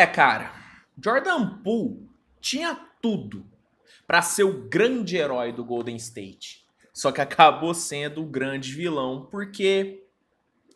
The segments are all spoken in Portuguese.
É, cara. Jordan Poole tinha tudo para ser o grande herói do Golden State. Só que acabou sendo o grande vilão porque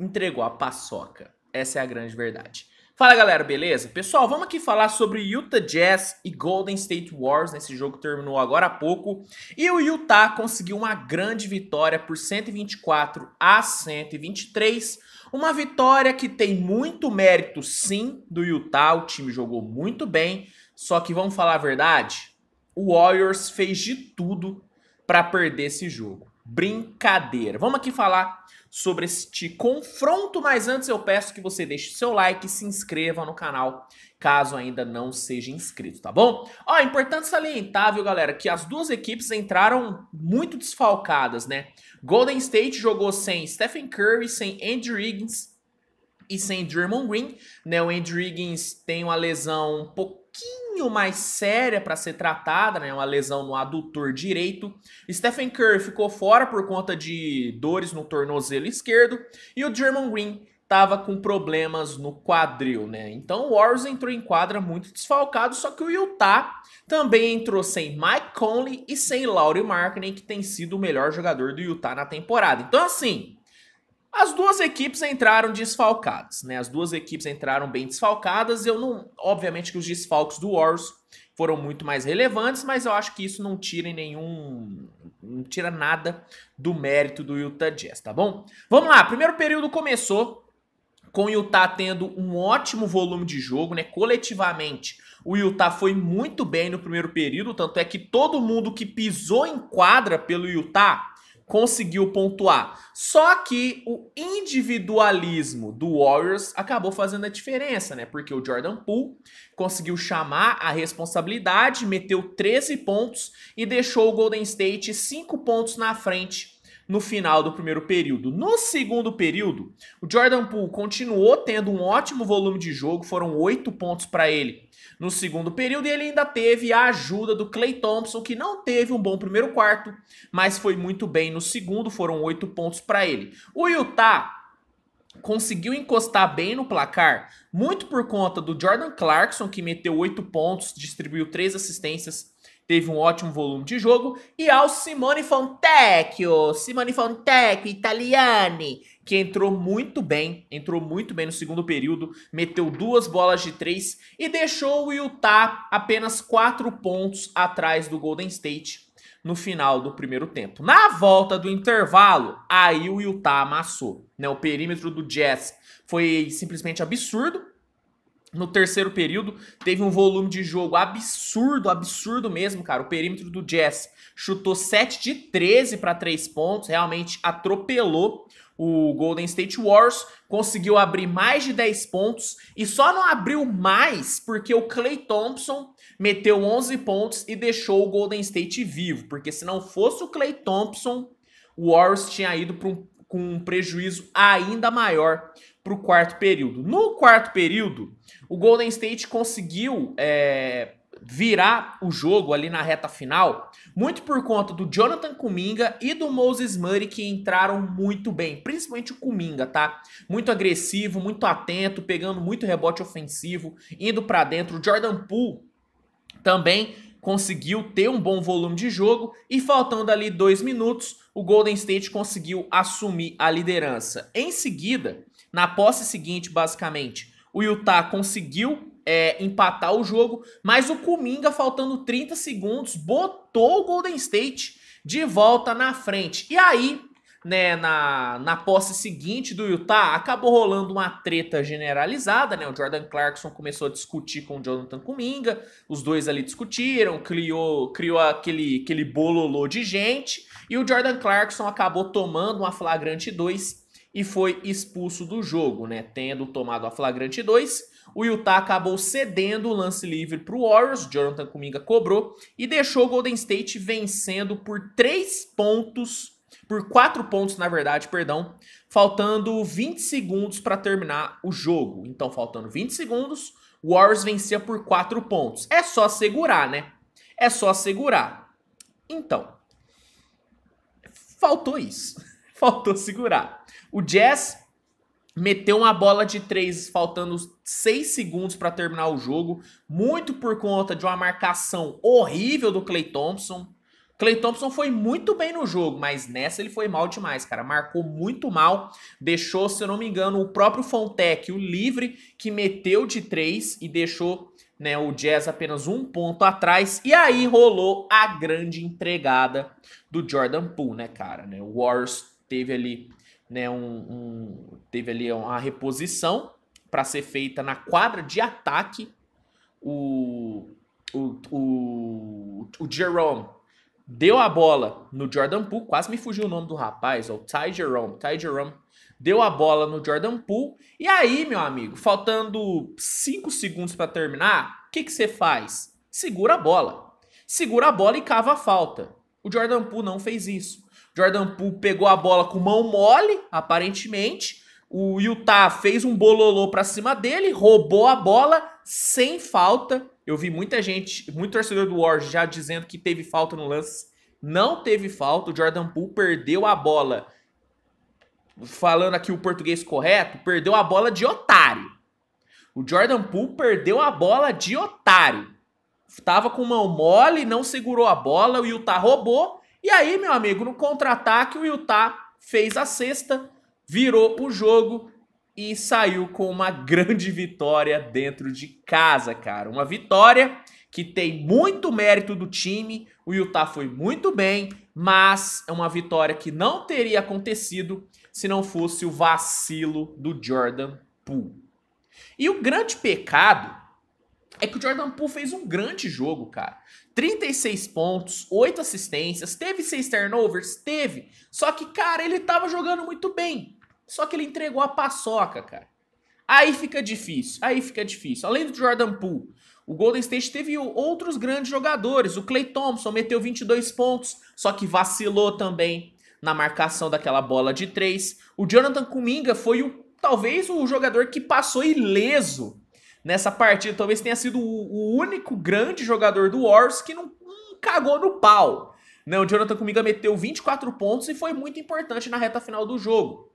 entregou a paçoca. Essa é a grande verdade. Fala galera, beleza? Pessoal, vamos aqui falar sobre Utah Jazz e Golden State Warriors. Nesse jogo terminou agora há pouco e o Utah conseguiu uma grande vitória por 124 a 123. Uma vitória que tem muito mérito, sim, do Utah. O time jogou muito bem, só que vamos falar a verdade: o Warriors fez de tudo para perder esse jogo brincadeira. Vamos aqui falar sobre este confronto, mas antes eu peço que você deixe seu like e se inscreva no canal, caso ainda não seja inscrito, tá bom? Ó, é importante salientar, viu, galera, que as duas equipes entraram muito desfalcadas, né? Golden State jogou sem Stephen Curry, sem Andrew Wiggins e sem Draymond Green, né? O Andrew Wiggins tem uma lesão um pouco pouquinho mais séria para ser tratada, né? Uma lesão no adutor direito. Stephen Curry ficou fora por conta de dores no tornozelo esquerdo e o German Green estava com problemas no quadril, né? Então o Warriors entrou em quadra muito desfalcado, só que o Utah também entrou sem Mike Conley e sem Laurie Markkinen, que tem sido o melhor jogador do Utah na temporada. Então assim, as duas equipes entraram desfalcadas, né? As duas equipes entraram bem desfalcadas. Eu não, obviamente que os desfalques do Warriors foram muito mais relevantes, mas eu acho que isso não tira nenhum, não tira nada do mérito do Utah Jazz, tá bom? Vamos lá, primeiro período começou com o Utah tendo um ótimo volume de jogo, né? Coletivamente, o Utah foi muito bem no primeiro período, tanto é que todo mundo que pisou em quadra pelo Utah conseguiu pontuar. Só que o individualismo do Warriors acabou fazendo a diferença, né? Porque o Jordan Poole conseguiu chamar a responsabilidade, meteu 13 pontos e deixou o Golden State 5 pontos na frente no final do primeiro período. No segundo período, o Jordan Poole continuou tendo um ótimo volume de jogo, foram oito pontos para ele no segundo período e ele ainda teve a ajuda do Clay Thompson, que não teve um bom primeiro quarto, mas foi muito bem no segundo, foram oito pontos para ele. O Utah conseguiu encostar bem no placar, muito por conta do Jordan Clarkson, que meteu oito pontos, distribuiu três assistências teve um ótimo volume de jogo, e ao Simone Fontecchio, Simone Fontecchio, Italiani, que entrou muito bem, entrou muito bem no segundo período, meteu duas bolas de três e deixou o Utah apenas quatro pontos atrás do Golden State no final do primeiro tempo. Na volta do intervalo, aí o Utah amassou, né? O perímetro do Jazz foi simplesmente absurdo, no terceiro período, teve um volume de jogo absurdo, absurdo mesmo, cara. O perímetro do Jazz chutou 7 de 13 para 3 pontos, realmente atropelou o Golden State Warriors, conseguiu abrir mais de 10 pontos e só não abriu mais porque o Clay Thompson meteu 11 pontos e deixou o Golden State vivo, porque se não fosse o Clay Thompson, o Warriors tinha ido para um com um prejuízo ainda maior para o quarto período. No quarto período, o Golden State conseguiu é, virar o jogo ali na reta final, muito por conta do Jonathan Kuminga e do Moses Murray que entraram muito bem, principalmente o Kuminga, tá? Muito agressivo, muito atento, pegando muito rebote ofensivo, indo para dentro. O Jordan Poole também conseguiu ter um bom volume de jogo e faltando ali dois minutos, o Golden State conseguiu assumir a liderança. Em seguida, na posse seguinte, basicamente, o Utah conseguiu é, empatar o jogo, mas o Kuminga, faltando 30 segundos, botou o Golden State de volta na frente. E aí, né, na, na posse seguinte do Utah, acabou rolando uma treta generalizada, né? O Jordan Clarkson começou a discutir com o Jonathan Kuminga, os dois ali discutiram, criou, criou aquele, aquele bololô de gente, e o Jordan Clarkson acabou tomando uma flagrante 2 e foi expulso do jogo, né? Tendo tomado a flagrante 2, o Utah acabou cedendo o lance livre para o Warriors, Jonathan Kuminga cobrou e deixou o Golden State vencendo por 3 pontos por quatro pontos, na verdade, perdão, faltando 20 segundos para terminar o jogo. Então, faltando 20 segundos, o Warriors vencia por quatro pontos. É só segurar, né? É só segurar. Então, faltou isso. Faltou segurar. O Jazz meteu uma bola de três faltando seis segundos para terminar o jogo, muito por conta de uma marcação horrível do Clay Thompson. Clay Thompson foi muito bem no jogo, mas nessa ele foi mal demais, cara. Marcou muito mal, deixou, se eu não me engano, o próprio Fontec, o livre, que meteu de três e deixou né, o Jazz apenas um ponto atrás. E aí rolou a grande entregada do Jordan Poole, né, cara? Né? O Warriors teve ali, né, um, um teve ali uma reposição para ser feita na quadra de ataque. O, o, o, o Jerome deu a bola no Jordan Poole, quase me fugiu o nome do rapaz, ó, o Ty Jerome, Ty Jerome, deu a bola no Jordan Poole, e aí, meu amigo, faltando 5 segundos para terminar, o que você faz? Segura a bola. Segura a bola e cava a falta. O Jordan Poole não fez isso. Jordan Poole pegou a bola com mão mole, aparentemente, o Utah fez um bololô para cima dele, roubou a bola sem falta eu vi muita gente, muito torcedor do Warriors já dizendo que teve falta no lance. Não teve falta, o Jordan Poole perdeu a bola. Falando aqui o português correto, perdeu a bola de otário. O Jordan Poole perdeu a bola de otário. Tava com mão mole, não segurou a bola, o Utah roubou. E aí, meu amigo, no contra-ataque, o Utah fez a sexta, virou o jogo e saiu com uma grande vitória dentro de casa, cara. Uma vitória que tem muito mérito do time. O Utah foi muito bem, mas é uma vitória que não teria acontecido se não fosse o vacilo do Jordan Poole. E o grande pecado é que o Jordan Poole fez um grande jogo, cara. 36 pontos, 8 assistências, teve 6 turnovers, teve. Só que, cara, ele tava jogando muito bem. Só que ele entregou a paçoca, cara. Aí fica difícil, aí fica difícil. Além do Jordan Poole, o Golden State teve outros grandes jogadores. O Clay Thompson meteu 22 pontos, só que vacilou também na marcação daquela bola de três. O Jonathan Kuminga foi o, talvez o jogador que passou ileso nessa partida. Talvez tenha sido o, o único grande jogador do Warriors que não, hum, cagou no pau. Não, o Jonathan Kuminga meteu 24 pontos e foi muito importante na reta final do jogo.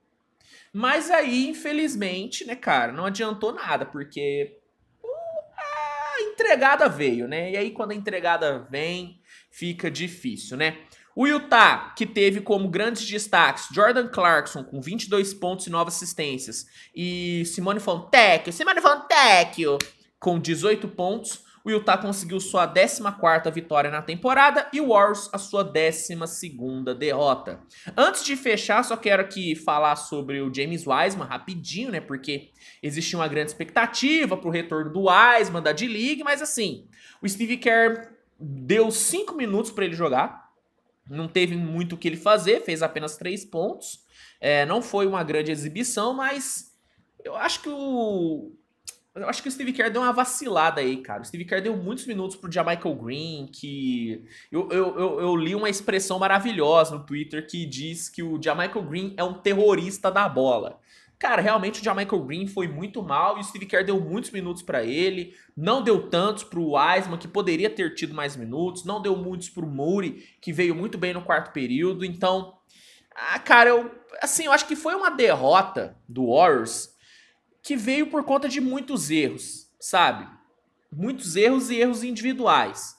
Mas aí, infelizmente, né, cara, não adiantou nada, porque uh, a entregada veio, né? E aí, quando a entregada vem, fica difícil, né? O Utah, que teve como grandes destaques Jordan Clarkson com 22 pontos e 9 assistências e Simone Fontecchio, Simone Fontecchio com 18 pontos, o Utah conseguiu sua 14ª vitória na temporada e o Warriors a sua 12ª derrota. Antes de fechar, só quero aqui falar sobre o James Wiseman rapidinho, né? Porque existia uma grande expectativa pro retorno do Wiseman da D-League, mas assim, o Steve Kerr deu 5 minutos para ele jogar. Não teve muito o que ele fazer, fez apenas 3 pontos. É, não foi uma grande exibição, mas eu acho que o, eu acho que o Steve Kerr deu uma vacilada aí, cara. O Steve Kerr deu muitos minutos pro Jamichael Green, que. Eu, eu, eu, eu, li uma expressão maravilhosa no Twitter que diz que o Jamichael Green é um terrorista da bola. Cara, realmente o Jamichael Green foi muito mal e o Steve Kerr deu muitos minutos para ele. Não deu tantos para o Wiseman, que poderia ter tido mais minutos. Não deu muitos para o Moody, que veio muito bem no quarto período. Então, ah, cara, eu, assim, eu acho que foi uma derrota do Warriors que veio por conta de muitos erros, sabe? Muitos erros e erros individuais.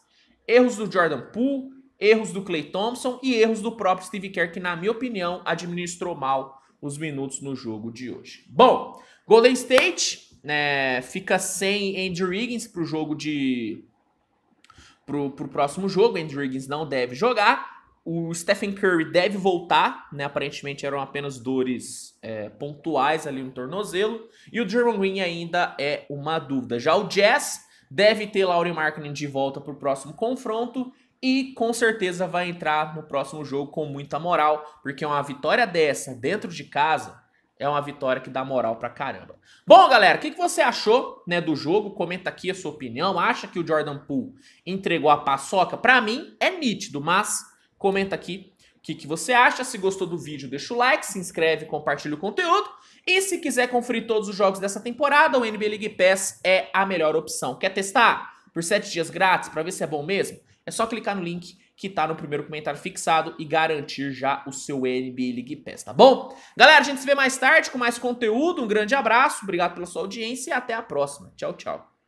Erros do Jordan Poole, erros do Clay Thompson e erros do próprio Steve Kerr, que, na minha opinião, administrou mal os minutos no jogo de hoje. Bom, Golden State né, fica sem Andrew Riggins para o jogo de. Para o próximo jogo, Andrew Riggins não deve jogar. O Stephen Curry deve voltar, né? Aparentemente eram apenas dores é, pontuais ali no tornozelo. E o Jerome Green ainda é uma dúvida. Já o Jazz deve ter Laurie Markkinen de volta para o próximo confronto e com certeza vai entrar no próximo jogo com muita moral, porque uma vitória dessa dentro de casa é uma vitória que dá moral pra caramba. Bom, galera, o que, que, você achou né, do jogo? Comenta aqui a sua opinião. Acha que o Jordan Poole entregou a paçoca? Pra mim, é nítido, mas comenta aqui o que, que você acha. Se gostou do vídeo, deixa o like, se inscreve, compartilha o conteúdo. E se quiser conferir todos os jogos dessa temporada, o NBA League Pass é a melhor opção. Quer testar? Por 7 dias grátis, para ver se é bom mesmo? É só clicar no link que está no primeiro comentário fixado e garantir já o seu NBA League Pass, tá bom? Galera, a gente se vê mais tarde com mais conteúdo. Um grande abraço, obrigado pela sua audiência e até a próxima. Tchau, tchau.